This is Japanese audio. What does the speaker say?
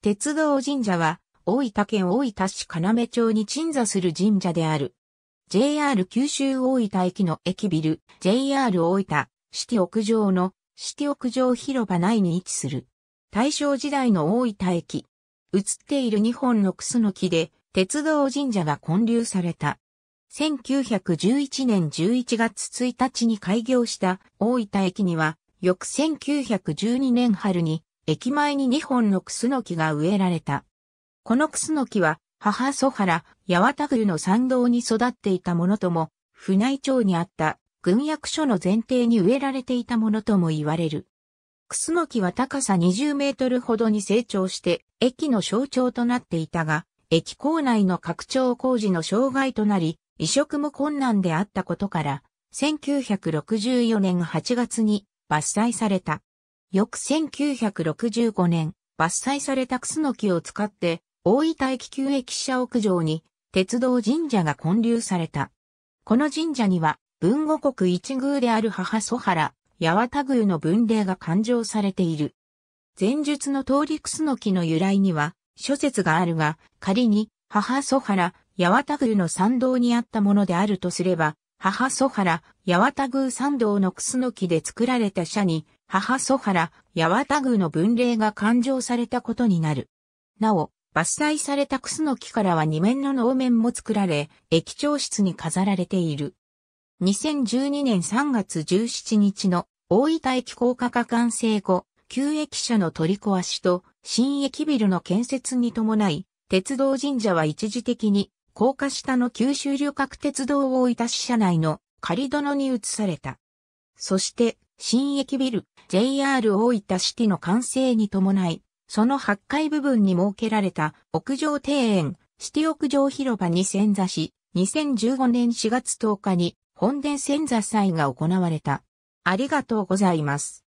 鉄道神社は、大分県大分市金目町に鎮座する神社である。JR 九州大分駅の駅ビル、JR 大分、四季屋上の、四季屋上広場内に位置する。大正時代の大分駅。映っている2本のクスの木で、鉄道神社が建立された。1911年11月1日に開業した大分駅には、翌1912年春に駅前に2本のクスノキが植えられた。このクスノキは、母祖原、八幡宮の参道に育っていたものとも、府内町にあった軍役所の前提に植えられていたものとも言われる。クスノキは高さ20メートルほどに成長して、駅の象徴となっていたが、駅構内の拡張工事の障害となり、移植も困難であったことから、1964年8月に伐採された。翌1965年、伐採されたクスノキを使って、大分駅旧駅舎屋上に、鉄道神社が建立された。この神社には、文後国一宮である母祖原、八幡宮の文霊が勘定されている。前述の通りクスノキの由来には、諸説があるが、仮に、母祖原、八幡宮の参道にあったものであるとすれば、母祖原、八幡宮参道のクスノキで作られた社に、母祖原、八幡宮の分霊が勘定されたことになる。なお、伐採されたクスノキからは二面の能面も作られ、駅長室に飾られている。2012年3月17日の大分駅高架化完成後、旧駅舎の取り壊しと新駅ビルの建設に伴い、鉄道神社は一時的に高架下の九州旅客鉄道大分し社内の仮殿に移された。そして、新駅ビル、JR 大分シティの完成に伴い、その8階部分に設けられた屋上庭園、シティ屋上広場に潜座し、2015年4月10日に本殿潜座祭が行われた。ありがとうございます。